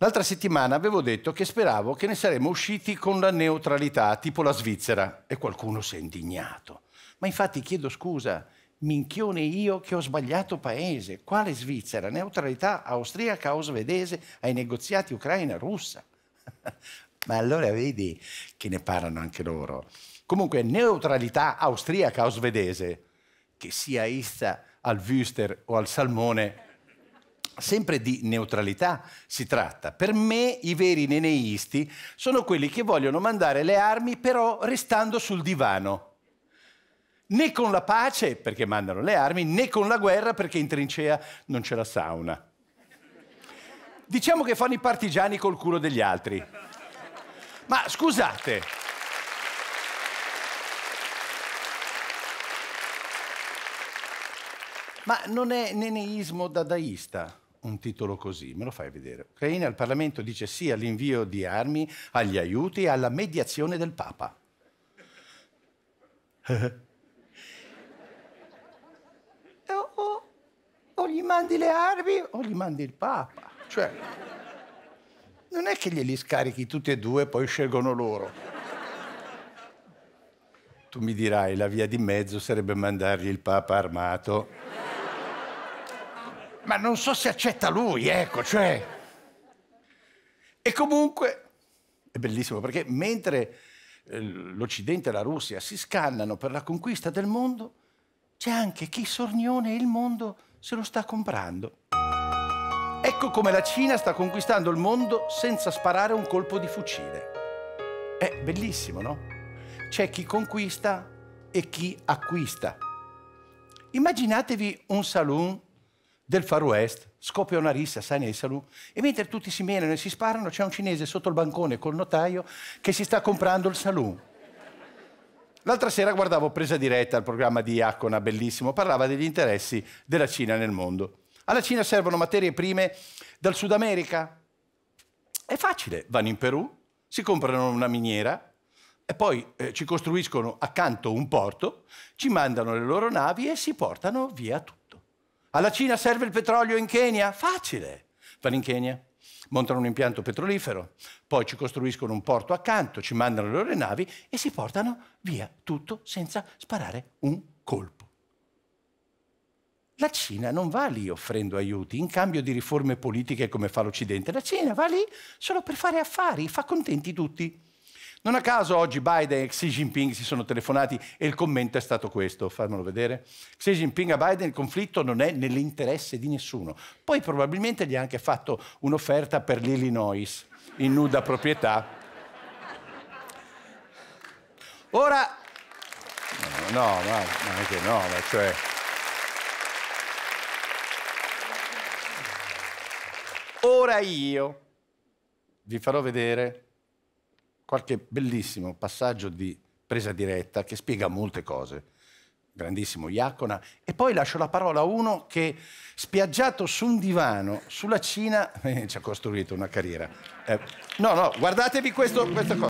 L'altra settimana avevo detto che speravo che ne saremmo usciti con la neutralità, tipo la Svizzera, e qualcuno si è indignato. Ma infatti chiedo scusa, minchione io che ho sbagliato paese. Quale Svizzera? Neutralità austriaca o svedese ai negoziati ucraina-russa? Ma allora vedi che ne parlano anche loro. Comunque, neutralità austriaca o svedese, che sia essa al Wüster o al Salmone, sempre di neutralità si tratta. Per me i veri neneisti sono quelli che vogliono mandare le armi però restando sul divano. Né con la pace, perché mandano le armi, né con la guerra, perché in trincea non c'è la sauna. Diciamo che fanno i partigiani col culo degli altri. Ma scusate, Ma non è neneismo dadaista? un titolo così, me lo fai vedere. Ucraina, al Parlamento dice sì all'invio di armi, agli aiuti e alla mediazione del Papa. o, o, oh, oh, o, gli mandi le armi o gli mandi il Papa. Cioè, non è che glieli scarichi tutti e due e poi scelgono loro. Tu mi dirai, la via di mezzo sarebbe mandargli il Papa armato ma non so se accetta lui, ecco, cioè. E comunque, è bellissimo perché mentre eh, l'Occidente e la Russia si scannano per la conquista del mondo, c'è anche chi sornione il mondo se lo sta comprando. Ecco come la Cina sta conquistando il mondo senza sparare un colpo di fucile. È bellissimo, no? C'è chi conquista e chi acquista. Immaginatevi un saloon del Far West, scoppia una rissa, sai, nei salù, e mentre tutti si menano e si sparano, c'è un cinese sotto il bancone col notaio che si sta comprando il salù. L'altra sera guardavo presa diretta al programma di Iacona, bellissimo, parlava degli interessi della Cina nel mondo. Alla Cina servono materie prime dal Sud America. È facile, vanno in Perù, si comprano una miniera e poi eh, ci costruiscono accanto un porto, ci mandano le loro navi e si portano via tutto. Alla Cina serve il petrolio in Kenya? Facile. Vanno in Kenya, montano un impianto petrolifero, poi ci costruiscono un porto accanto, ci mandano le loro navi e si portano via tutto senza sparare un colpo. La Cina non va lì offrendo aiuti in cambio di riforme politiche come fa l'Occidente. La Cina va lì solo per fare affari, fa contenti tutti. Non a caso oggi Biden e Xi Jinping si sono telefonati e il commento è stato questo, fammelo vedere. Xi Jinping a Biden il conflitto non è nell'interesse di nessuno. Poi probabilmente gli ha anche fatto un'offerta per l'Illinois in nuda proprietà. Ora... No, no, no, anche no, ma cioè... Ora io vi farò vedere qualche bellissimo passaggio di presa diretta che spiega molte cose. Grandissimo Iacona. E poi lascio la parola a uno che, spiaggiato su un divano, sulla Cina, eh, ci ha costruito una carriera. Eh, no, no, guardatevi questo, questa cosa.